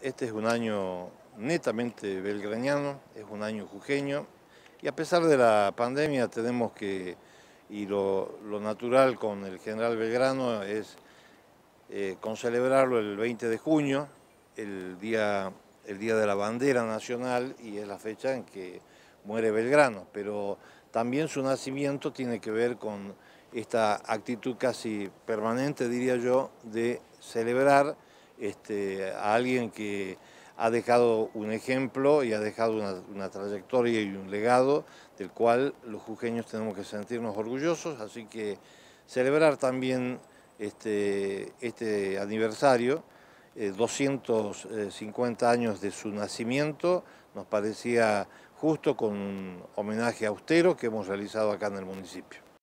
Este es un año netamente belgraniano, es un año jujeño y a pesar de la pandemia tenemos que, y lo, natural con el general Belgrano es eh, con celebrarlo el 20 de junio, el día, el día de la bandera nacional y es la fecha en que muere Belgrano, pero también su nacimiento tiene que ver con esta actitud casi permanente, diría yo, de celebrar este, a alguien que ha dejado un ejemplo y ha dejado una, trayectoria y un legado del cual los jujeños tenemos que sentirnos orgullosos, así que celebrar también este, este aniversario, 250 eh, años de su nacimiento, nos parecía justo con un homenaje austero que hemos realizado acá en el municipio.